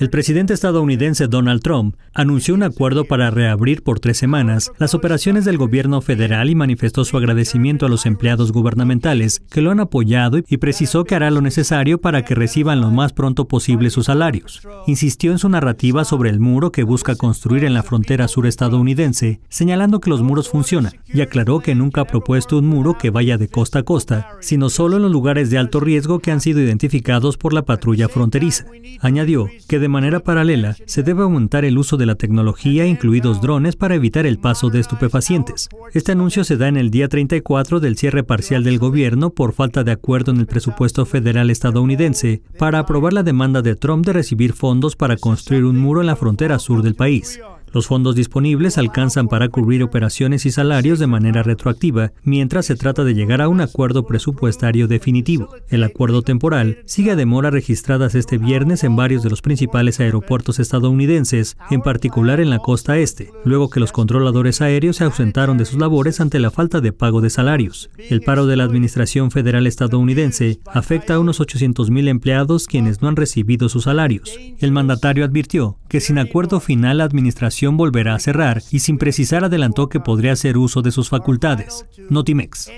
El presidente estadounidense Donald Trump anunció un acuerdo para reabrir por tres semanas las operaciones del gobierno federal y manifestó su agradecimiento a los empleados gubernamentales que lo han apoyado y precisó que hará lo necesario para que reciban lo más pronto posible sus salarios. Insistió en su narrativa sobre el muro que busca construir en la frontera sur estadounidense, señalando que los muros funcionan y aclaró que nunca ha propuesto un muro que vaya de costa a costa, sino solo en los lugares de alto riesgo que han sido identificados por la patrulla fronteriza. Añadió que de manera paralela se debe aumentar el uso de la tecnología, incluidos drones, para evitar el paso de estupefacientes. Este anuncio se da en el día 34 del cierre parcial del gobierno por falta de acuerdo en el presupuesto federal estadounidense para aprobar la demanda de Trump de recibir fondos para construir un muro en la frontera sur del país. Los fondos disponibles alcanzan para cubrir operaciones y salarios de manera retroactiva, mientras se trata de llegar a un acuerdo presupuestario definitivo. El acuerdo temporal sigue a demora registradas este viernes en varios de los principales aeropuertos estadounidenses, en particular en la costa este, luego que los controladores aéreos se ausentaron de sus labores ante la falta de pago de salarios. El paro de la Administración Federal estadounidense afecta a unos 800.000 empleados quienes no han recibido sus salarios. El mandatario advirtió que sin acuerdo final la administración volverá a cerrar y sin precisar adelantó que podría hacer uso de sus facultades. Notimex.